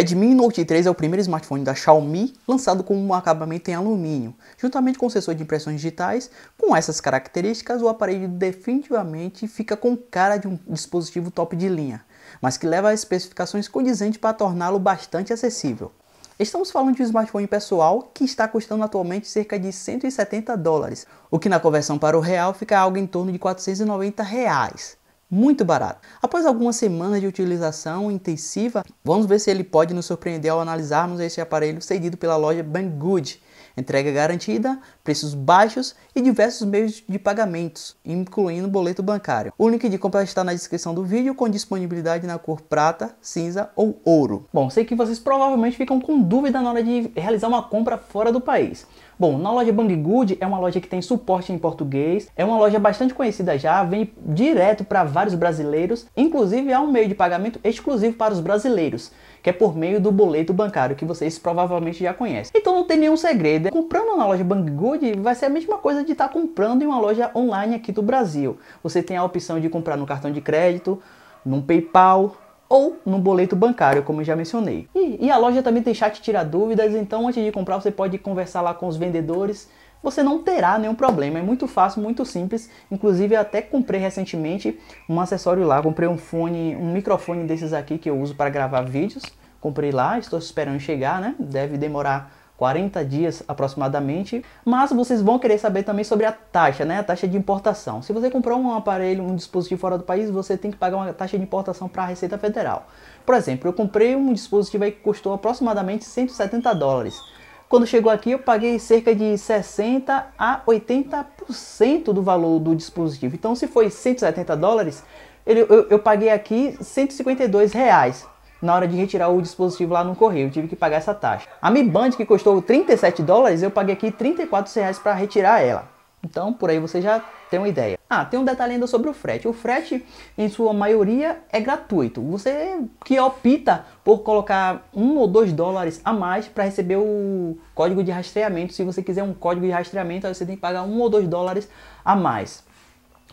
Redmi Note 3 é o primeiro smartphone da Xiaomi lançado com um acabamento em alumínio. Juntamente com o sensor de impressões digitais, com essas características, o aparelho definitivamente fica com cara de um dispositivo top de linha, mas que leva a especificações condizentes para torná-lo bastante acessível. Estamos falando de um smartphone pessoal que está custando atualmente cerca de 170 dólares, o que na conversão para o real fica algo em torno de 490 reais muito barato. Após algumas semanas de utilização intensiva, vamos ver se ele pode nos surpreender ao analisarmos este aparelho cedido pela loja Banggood entrega garantida, preços baixos e diversos meios de pagamentos, incluindo boleto bancário. O link de compra está na descrição do vídeo com disponibilidade na cor prata, cinza ou ouro. Bom, sei que vocês provavelmente ficam com dúvida na hora de realizar uma compra fora do país. Bom, na loja Banggood é uma loja que tem suporte em português, é uma loja bastante conhecida já, vem direto para vários brasileiros, inclusive há um meio de pagamento exclusivo para os brasileiros que é por meio do boleto bancário que vocês provavelmente já conhecem. Então não tem nenhum segredo. Comprando na loja Banggood vai ser a mesma coisa de estar tá comprando em uma loja online aqui do Brasil. Você tem a opção de comprar no cartão de crédito, no PayPal, ou no boleto bancário, como eu já mencionei. E, e, a loja também tem chat tira dúvidas, então antes de comprar você pode conversar lá com os vendedores, você não terá nenhum problema. É muito fácil, muito simples. Inclusive, até comprei recentemente um acessório lá. Comprei um fone, um microfone desses aqui que eu uso para gravar vídeos. Comprei lá, estou esperando chegar, né? Deve demorar 40 dias aproximadamente. Mas vocês vão querer saber também sobre a taxa, né? A taxa de importação. Se você comprar um aparelho, um dispositivo fora do país, você tem que pagar uma taxa de importação para a Receita Federal. Por exemplo, eu comprei um dispositivo que custou aproximadamente 170 dólares. Quando chegou aqui, eu paguei cerca de 60 a 80% do valor do dispositivo. Então, se foi 170 dólares, ele, eu, eu, paguei aqui 152 reais na hora de retirar o dispositivo lá no correio. Eu tive que pagar essa taxa. A Mi Band, que custou 37 dólares, eu paguei aqui 34 reais para retirar ela. Então, por aí você já tem uma ideia. Ah, tem um detalhe ainda sobre o frete. O frete, em sua maioria, é gratuito. Você que opta por colocar um ou dois dólares a mais para receber o código de rastreamento. Se você quiser um código de rastreamento, você tem que pagar um ou dois dólares a mais.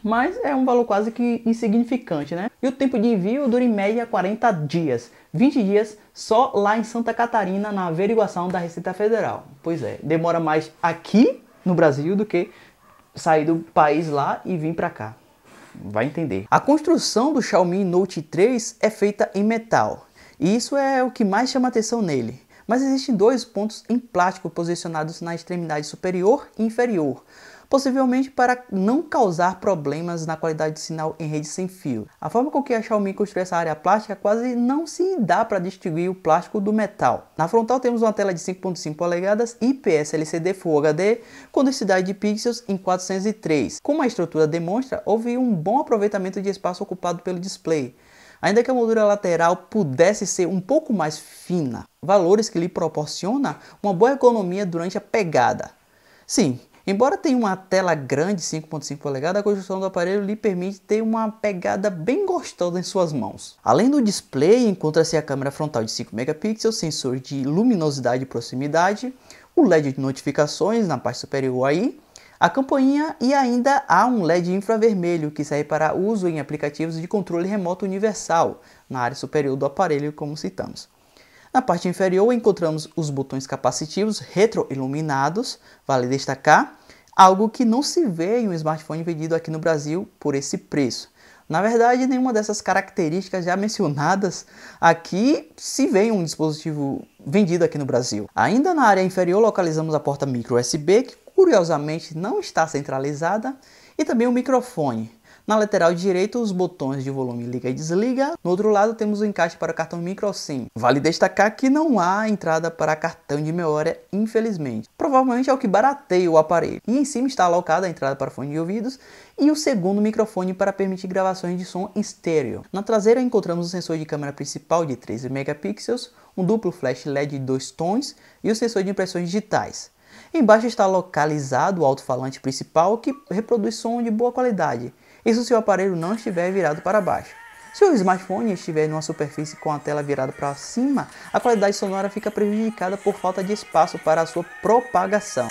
Mas é um valor quase que insignificante, né? E o tempo de envio dura em média 40 dias. 20 dias só lá em Santa Catarina, na averiguação da Receita Federal. Pois é, demora mais aqui no Brasil do que sair do país lá e vim para cá. Vai entender. A construção do Xiaomi Note 3 é feita em metal, e isso é o que mais chama atenção nele. Mas existem dois pontos em plástico posicionados na extremidade superior e inferior, possivelmente para não causar problemas na qualidade de sinal em rede sem fio. A forma com que a Xiaomi construiu essa área plástica quase não se dá para distinguir o plástico do metal. Na frontal temos uma tela de 5.5 polegadas IPS LCD Full HD com densidade de pixels em 403. Como a estrutura demonstra, houve um bom aproveitamento de espaço ocupado pelo display ainda que a moldura lateral pudesse ser um pouco mais fina, valores que lhe proporciona uma boa economia durante a pegada. Sim, Embora tenha uma tela grande, 5.5 polegadas, a construção do aparelho lhe permite ter uma pegada bem gostosa em suas mãos. Além do display, encontra-se a câmera frontal de 5 megapixels, sensor de luminosidade e proximidade, o LED de notificações na parte superior aí, a campainha e ainda há um LED infravermelho que serve para uso em aplicativos de controle remoto universal na área superior do aparelho, como citamos. Na parte inferior encontramos os botões capacitivos retroiluminados, vale destacar, algo que não se vê em um smartphone vendido aqui no Brasil por esse preço. Na verdade, nenhuma dessas características já mencionadas aqui se vê em um dispositivo vendido aqui no Brasil. Ainda na área inferior localizamos a porta micro USB, que curiosamente não está centralizada, e também o microfone, na lateral direita, os botões de volume liga e desliga. No outro lado, temos o encaixe para o cartão micro SIM. Vale destacar que não há entrada para cartão de memória, infelizmente. Provavelmente é o que barateia o aparelho. E em cima está alocada a entrada para fone de ouvidos e o segundo microfone para permitir gravações de som estéreo. Na traseira, encontramos o sensor de câmera principal de 13 megapixels, um duplo flash LED de dois tons e o sensor de impressões digitais. Embaixo está localizado o alto-falante principal que reproduz som de boa qualidade isso se o aparelho não estiver virado para baixo. Se o smartphone estiver em uma superfície com a tela virada para cima, a qualidade sonora fica prejudicada por falta de espaço para a sua propagação.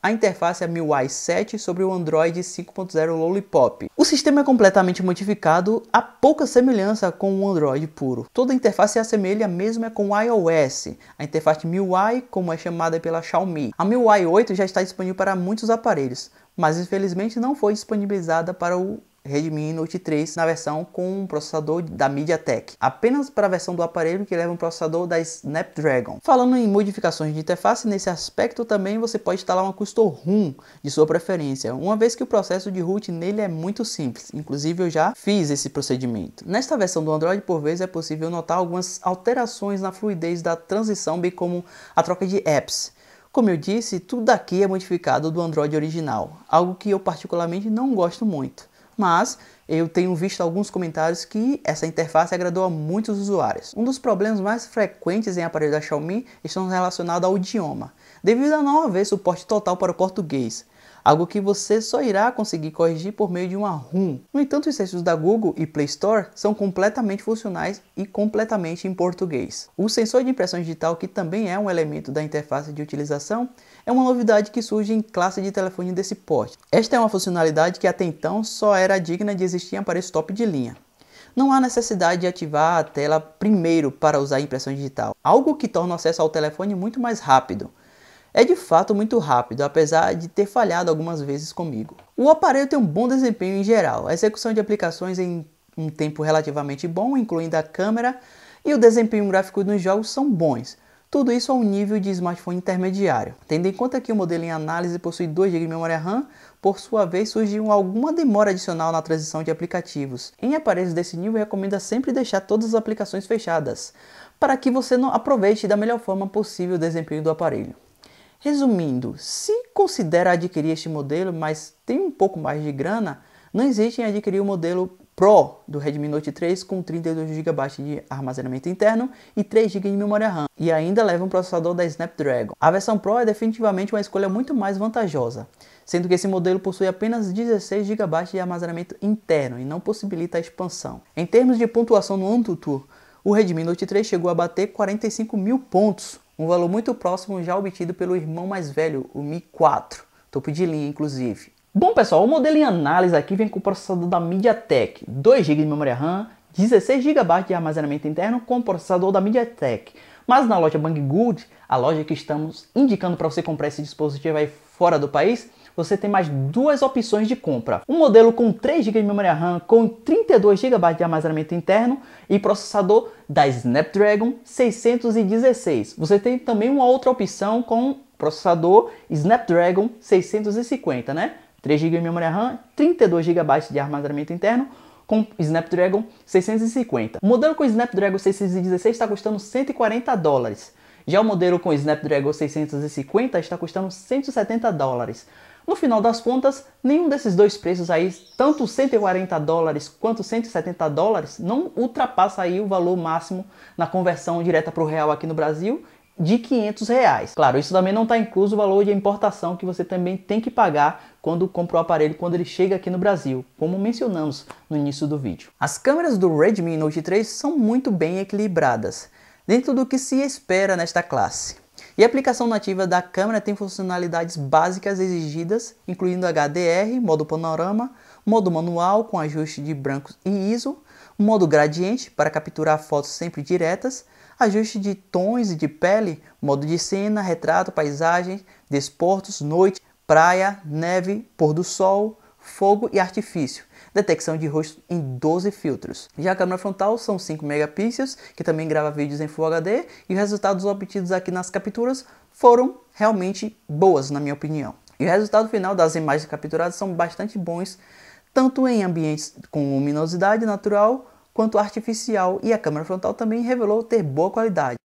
A interface é MIUI 7 sobre o Android 5.0 Lollipop sistema é completamente modificado há pouca semelhança com o Android puro. Toda a interface se assemelha mesmo é com o iOS, a interface MIUI, como é chamada pela Xiaomi. A MIUI 8 já está disponível para muitos aparelhos, mas infelizmente não foi disponibilizada para o Redmi Note 3 na versão com um processador da MediaTek, apenas para a versão do aparelho que leva um processador da Snapdragon. Falando em modificações de interface, nesse aspecto também você pode instalar uma custom ROM de sua preferência, uma vez que o processo de root nele é muito simples, inclusive eu já fiz esse procedimento. Nesta versão do Android, por vezes, é possível notar algumas alterações na fluidez da transição, bem como a troca de apps. Como eu disse, tudo aqui é modificado do Android original, algo que eu particularmente não gosto muito mas eu tenho visto alguns comentários que essa interface agradou a muitos usuários. Um dos problemas mais frequentes em aparelhos da Xiaomi estão relacionados ao idioma, devido a não haver suporte total para o português algo que você só irá conseguir corrigir por meio de uma ROM. No entanto, os serviços da Google e Play Store são completamente funcionais e completamente em português. O sensor de impressão digital, que também é um elemento da interface de utilização, é uma novidade que surge em classe de telefone desse porte. Esta é uma funcionalidade que até então só era digna de existir em aparelhos top de linha não há necessidade de ativar a tela primeiro para usar a impressão digital, algo que torna o acesso ao telefone muito mais rápido. É de fato muito rápido, apesar de ter falhado algumas vezes comigo. O aparelho tem um bom desempenho em geral, a execução de aplicações em um tempo relativamente bom, incluindo a câmera, e o desempenho gráfico nos jogos são bons. Tudo isso a um nível de smartphone intermediário. Tendo em conta que o modelo em análise possui 2 GB de memória RAM, por sua vez surgiu alguma demora adicional na transição de aplicativos. Em aparelhos desse nível, recomenda sempre deixar todas as aplicações fechadas, para que você não aproveite da melhor forma possível o desempenho do aparelho. Resumindo, se considera adquirir este modelo, mas tem um pouco mais de grana, não hesite em adquirir o modelo Pro do Redmi Note 3 com 32 GB de armazenamento interno e 3 GB de memória RAM e ainda leva um processador da Snapdragon. A versão Pro é definitivamente uma escolha muito mais vantajosa, sendo que esse modelo possui apenas 16 GB de armazenamento interno e não possibilita a expansão. Em termos de pontuação no AnTuTu, o Redmi Note 3 chegou a bater 45 mil pontos, um valor muito próximo já obtido pelo irmão mais velho, o Mi 4, topo de linha inclusive. Bom pessoal, o modelo em análise aqui vem com o processador da MediaTek, 2 GB de memória RAM, 16 GB de armazenamento interno com o processador da MediaTek. Mas na loja Banggood, a loja que estamos indicando para você comprar esse dispositivo aí fora do país, você tem mais duas opções de compra. Um modelo com 3 GB de memória RAM com 32 GB de armazenamento interno e processador da Snapdragon 616. Você tem também uma outra opção com processador Snapdragon 650, né? 3 GB de memória RAM, 32 GB de armazenamento interno, com Snapdragon 650. O modelo com Snapdragon 616 está custando 140 dólares. Já o modelo com Snapdragon 650 está custando 170 dólares. No final das contas, nenhum desses dois preços aí, tanto 140 dólares quanto 170 dólares, não ultrapassa aí o valor máximo na conversão direta para o real aqui no Brasil de 500 reais. Claro, isso também não está incluso o valor de importação que você também tem que pagar quando compra o aparelho, quando ele chega aqui no Brasil, como mencionamos no início do vídeo. As câmeras do Redmi Note 3 são muito bem equilibradas dentro do que se espera nesta classe. E a aplicação nativa da câmera tem funcionalidades básicas exigidas, incluindo HDR, modo panorama, modo manual com ajuste de brancos e ISO, modo gradiente para capturar fotos sempre diretas, ajuste de tons e de pele, modo de cena, retrato, paisagem, desportos, noite, praia, neve, pôr do sol, fogo e artifício. Detecção de rosto em 12 filtros. Já a câmera frontal são 5 megapixels, que também grava vídeos em Full HD, e os resultados obtidos aqui nas capturas foram realmente boas, na minha opinião. E o resultado final das imagens capturadas são bastante bons, tanto em ambientes com luminosidade natural quanto artificial, e a câmera frontal também revelou ter boa qualidade.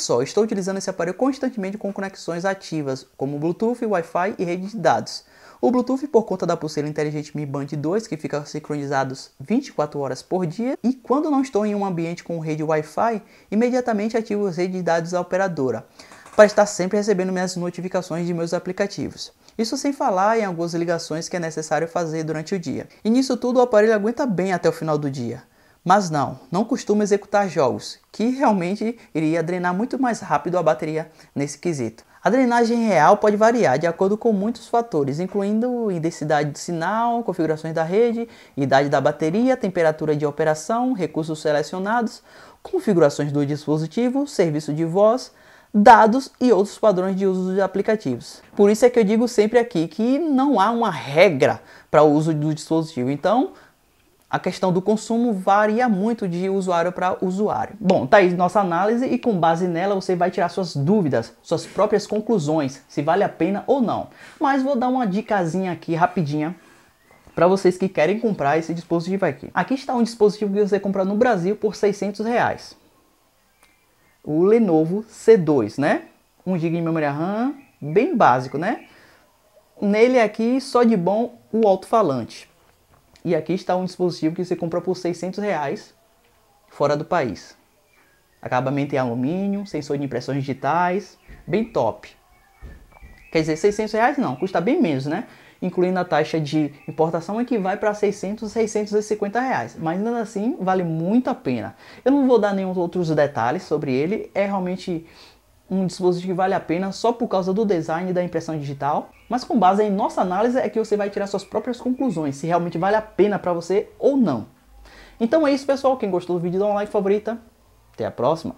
só, estou utilizando esse aparelho constantemente com conexões ativas, como Bluetooth, Wi-Fi e rede de dados. O Bluetooth, por conta da pulseira inteligente Mi Band 2, que fica sincronizados 24 horas por dia, e quando não estou em um ambiente com rede Wi-Fi, imediatamente ativo as redes de dados da operadora, para estar sempre recebendo minhas notificações de meus aplicativos. Isso sem falar em algumas ligações que é necessário fazer durante o dia. E nisso tudo o aparelho aguenta bem até o final do dia. Mas não, não costumo executar jogos, que realmente iria drenar muito mais rápido a bateria nesse quesito. A drenagem real pode variar de acordo com muitos fatores, incluindo intensidade de sinal, configurações da rede, idade da bateria, temperatura de operação, recursos selecionados, configurações do dispositivo, serviço de voz, dados e outros padrões de uso de aplicativos. Por isso é que eu digo sempre aqui que não há uma regra para o uso do dispositivo. Então, a questão do consumo varia muito de usuário para usuário. Bom, tá aí nossa análise e com base nela você vai tirar suas dúvidas, suas próprias conclusões, se vale a pena ou não. Mas vou dar uma dicasinha aqui rapidinha para vocês que querem comprar esse dispositivo aqui. Aqui está um dispositivo que você compra no Brasil por 600 reais. O Lenovo C2, né? 1 GB de memória RAM, bem básico, né? Nele aqui, só de bom, o alto-falante e aqui está um dispositivo que você compra por 600 reais fora do país. Acabamento em alumínio, sensor de impressões digitais, bem top. Quer dizer, 600 reais não, custa bem menos, né? Incluindo a taxa de importação é que vai para 600, 650 reais. Mas ainda assim, vale muito a pena. Eu não vou dar nenhum outros detalhes sobre ele, é realmente um dispositivo que vale a pena só por causa do design e da impressão digital, mas com base em nossa análise é que você vai tirar suas próprias conclusões se realmente vale a pena para você ou não. Então é isso, pessoal. Quem gostou do vídeo, dá um like favorita. Até a próxima.